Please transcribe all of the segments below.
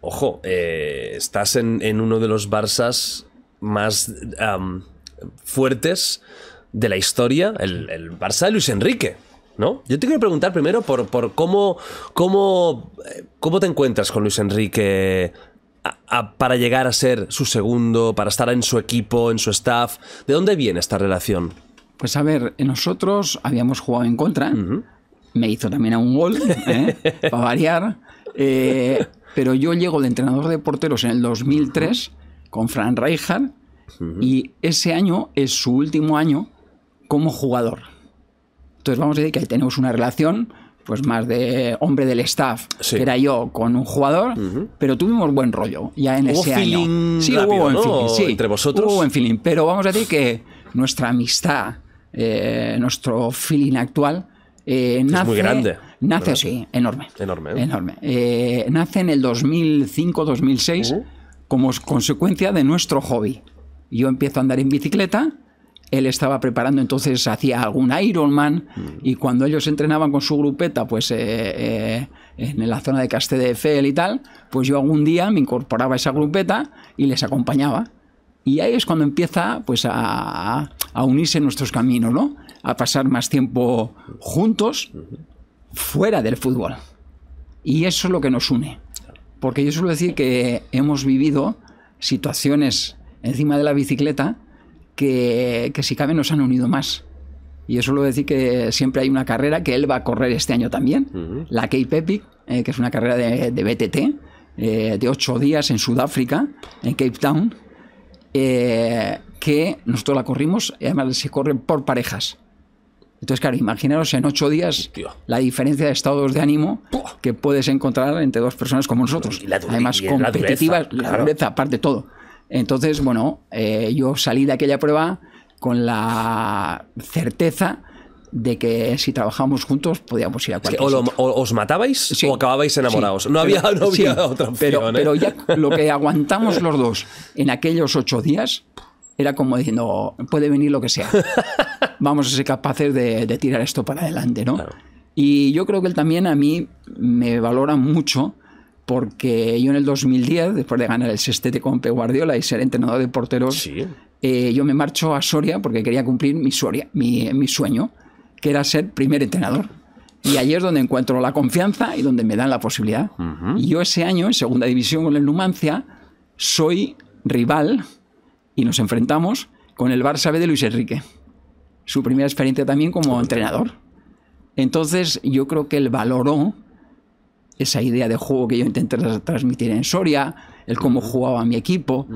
Ojo, eh, estás en, uno de los Barças más fuertes de la historia, el, Barça de Luis Enrique. ¿No? Yo te quiero preguntar primero por, por cómo, cómo, eh, cómo te encuentras con Luis Enrique para llegar a ser su segundo, para estar en su equipo, en su staff? ¿De dónde viene esta relación? Pues a ver, nosotros habíamos jugado en contra. Me hizo también a un gol, ¿eh? para variar. Eh, pero yo llego de entrenador de porteros en el 2003 con Fran Rijkaard y ese año es su último año como jugador. Entonces vamos a decir que ahí tenemos una relación pues más de hombre del staff, que era yo con un jugador, pero tuvimos buen rollo ya en ese año. Sí, hubo buen feeling, entre vosotros. Hubo buen feeling, pero vamos a decir que nuestra amistad, eh, nuestro feeling actual, eh, es muy grande. Nace enorme. Enorme. ¿eh? enorme. Eh, nace en el 2005-2006 como consecuencia de nuestro hobby. Yo empiezo a andar en bicicleta, él estaba preparando, entonces hacía algún Ironman mm. y cuando ellos entrenaban con su grupeta, pues eh, en la zona de fel y tal, pues yo algún día me incorporaba a esa grupeta y les acompañaba. Y ahí es cuando empieza pues a, unirse nuestros caminos, ¿no? A pasar más tiempo juntos fuera del fútbol. Y eso es lo que nos une. Porque yo suelo decir que hemos vivido situaciones encima de la bicicleta que, si cabe nos han unido más. Y yo suelo decir que siempre hay una carrera que él va a correr este año también, la Cape Epic, eh, que es una carrera de, BTT, eh, de ocho días en Sudáfrica, en Cape Town, eh, que nosotros la corrimos, y además se corre por parejas. Entonces, claro, imaginaros en ocho días la diferencia de estados de ánimo que puedes encontrar entre dos personas como nosotros. Y Además, y competitivas, la dureza, aparte aparte todo. Entonces, bueno, eh, yo salí de aquella prueba con la certeza de que si trabajábamos juntos podíamos ir a cualquier o, o os matabais o acababais enamorados. no había, pero, otra opción. ¿eh? Pero, ya lo que aguantamos los dos en aquellos ocho días era como diciendo, puede venir lo que sea. vamos a ser capaces de, tirar esto para adelante, ¿no? Y yo creo que él también a mí me valora mucho porque yo en el 2010, después de ganar el sextete con Pep Guardiola y ser entrenador de porteros, eh, yo me marcho a Soria porque quería cumplir mi, mi, sueño, que era ser primer entrenador. Y ahí es donde encuentro la confianza y donde me dan la posibilidad. Y yo ese año, en segunda división con el Numancia, soy rival y nos enfrentamos con el Barça B de Luis Enrique su primera experiencia también como entrenador. Entonces yo creo que él valoró esa idea de juego que yo intenté transmitir en Soria, el cómo jugaba mi equipo,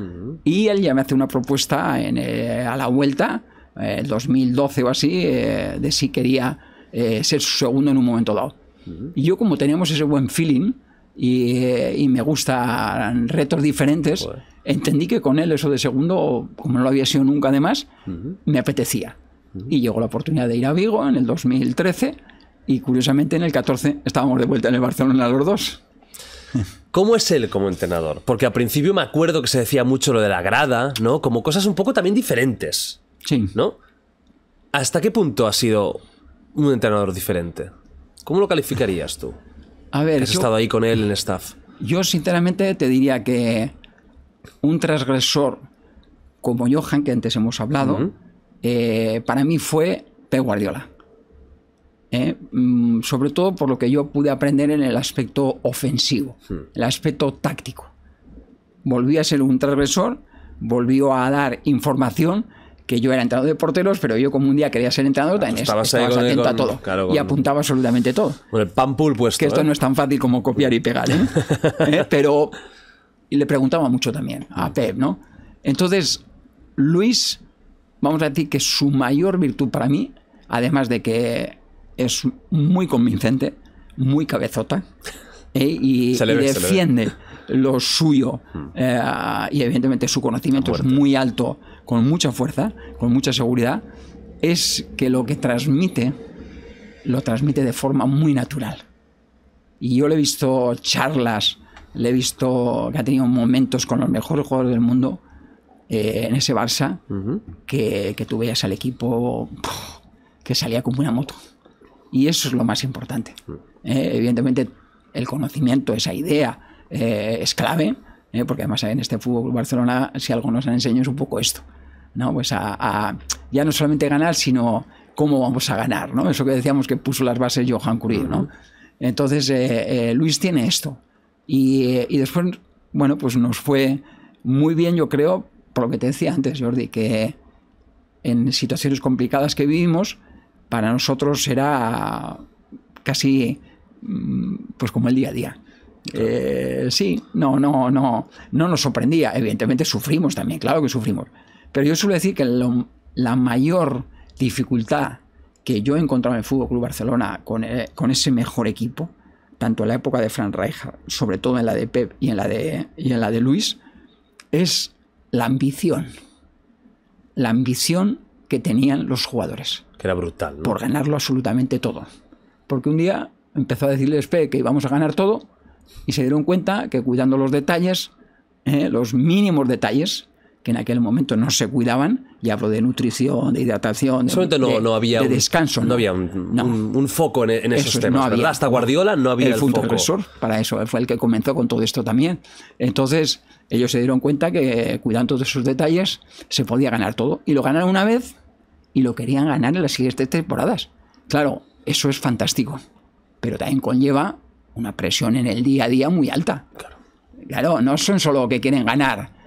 y él ya me hace una propuesta eh, a la vuelta, el eh, 2012 o así, eh, de si quería ser su segundo en un momento dado. Y yo como teníamos ese buen feeling y, me gustan retos diferentes, entendí que con él eso de segundo, como no lo había sido nunca además, me apetecía y llegó la oportunidad de ir a Vigo en el 2013 y curiosamente en el 14 estábamos de vuelta en el Barcelona los dos. ¿Cómo es él como entrenador? Porque al principio me acuerdo que se decía mucho lo de la grada, ¿no? Como cosas un poco también diferentes. Sí. ¿No? ¿Hasta qué punto ha sido un entrenador diferente? ¿Cómo lo calificarías tú? A ver. Has estado ahí con él en staff. Yo, sinceramente, te diría que un transgresor como Johan, que antes hemos hablado, eh, para mí fue Pep Guardiola. ¿eh? Mm, sobre todo por lo que yo pude aprender en el aspecto ofensivo, el aspecto táctico. Volví a ser un transgresor, volvió a dar información que yo era entrenador de porteros, pero yo como un día quería ser entrenador, también estabas, atento a todo y apuntaba absolutamente todo. el pan pool Que esto ¿eh? no es tan fácil como copiar y pegar, pero y le preguntaba mucho también a mm. Pep, ¿no? Entonces, Luis vamos a decir que su mayor virtud para mí, además de que es muy convincente, muy cabezota, eh, y, defiende lo suyo, mm. eh, y evidentemente su conocimiento es muy alto, con mucha fuerza, con mucha seguridad, es que lo que transmite, lo transmite de forma muy natural. Y yo le he visto charlas, le he visto que ha tenido momentos con los mejores jugadores del mundo, eh, en ese Barça, que, que, tú veías al equipo que salía como una moto. Y eso es lo más importante. Mm. Eh, evidentemente, el conocimiento, esa idea, eh, es clave, porque además en este fútbol Barcelona, si algo nos han enseñado es un poco esto. ¿no? Pues a, ya no solamente ganar, sino cómo vamos a ganar, ¿no? Eso que decíamos que puso las bases Johan Cruyff, ¿no? Entonces, Luis tiene esto. Y, y, después, bueno, pues nos fue muy bien, yo creo, por lo que te decía antes, Jordi, que en situaciones complicadas que vivimos, para nosotros era casi mm, pues como el día a día. Eh, sí, no, no, no, no nos sorprendía. Evidentemente sufrimos también, claro que sufrimos. Pero yo suelo decir que la mayor dificultad que yo he encontrado en el Fútbol Club Barcelona con, eh, ese mejor equipo, tanto en la época de Fran Rijkaard, sobre todo en la de Pep y en la de, y en la de Luis, es la ambición. La ambición que tenían los jugadores. Que era brutal. Por ganarlo absolutamente todo. Porque un día empezó a decirles Pe que íbamos a ganar todo y se dieron cuenta que cuidando los detalles, ¿eh? los mínimos detalles, que en aquel momento no se cuidaban, y hablo de nutrición, de hidratación, de, descanso. no, había un, foco en, esos temas, Hasta Guardiola no había el, el foco. Profesor, para eso, eh, fue el que comenzó con todo esto también. Entonces, ellos se dieron cuenta que eh, cuidando todos esos detalles se podía ganar todo, y lo ganaron una vez y lo querían ganar en las siguientes temporadas. Claro, eso es fantástico, pero también conlleva una presión en el día a día muy alta. Claro, no son solo que quieren ganar,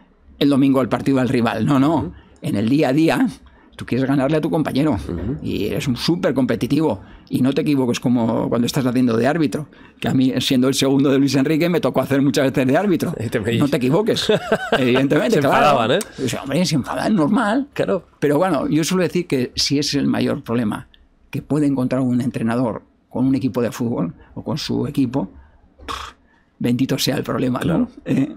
el domingo al partido al rival, no, no. En el día a día, tú quieres ganarle a tu compañero y eres un súper competitivo y no te equivoques como cuando estás haciendo de árbitro, que a mí siendo el segundo de Luis Enrique me tocó hacer muchas veces de árbitro. no te equivoques, evidentemente. se enfadaban, ¿eh? hombre, se enfadaban, normal. Claro. Pero bueno, yo suelo decir que si es el mayor problema que puede encontrar un entrenador con un equipo de fútbol o con su equipo, bendito sea el problema. Claro. Eh,